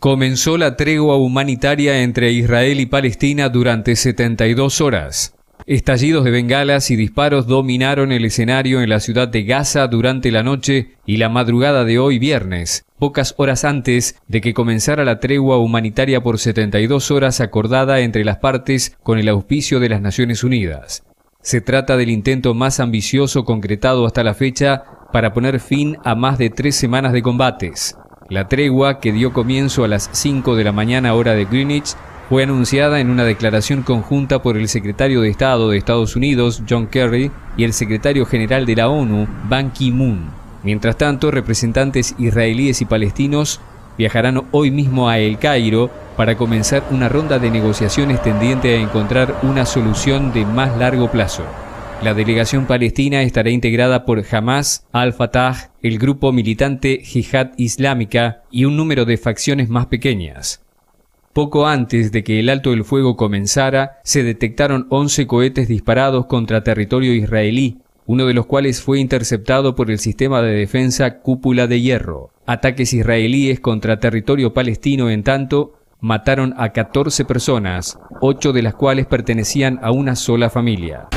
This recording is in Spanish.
comenzó la tregua humanitaria entre Israel y Palestina durante 72 horas. Estallidos de bengalas y disparos dominaron el escenario en la ciudad de Gaza durante la noche y la madrugada de hoy viernes, pocas horas antes de que comenzara la tregua humanitaria por 72 horas acordada entre las partes con el auspicio de las Naciones Unidas. Se trata del intento más ambicioso concretado hasta la fecha para poner fin a más de tres semanas de combates. La tregua, que dio comienzo a las 5 de la mañana hora de Greenwich, fue anunciada en una declaración conjunta por el secretario de Estado de Estados Unidos, John Kerry, y el secretario general de la ONU, Ban Ki-moon. Mientras tanto, representantes israelíes y palestinos viajarán hoy mismo a El Cairo para comenzar una ronda de negociaciones tendiente a encontrar una solución de más largo plazo. La delegación palestina estará integrada por Hamas, Al-Fatah, el grupo militante Jihad Islámica y un número de facciones más pequeñas. Poco antes de que el alto del fuego comenzara, se detectaron 11 cohetes disparados contra territorio israelí, uno de los cuales fue interceptado por el sistema de defensa Cúpula de Hierro. Ataques israelíes contra territorio palestino, en tanto, mataron a 14 personas, 8 de las cuales pertenecían a una sola familia.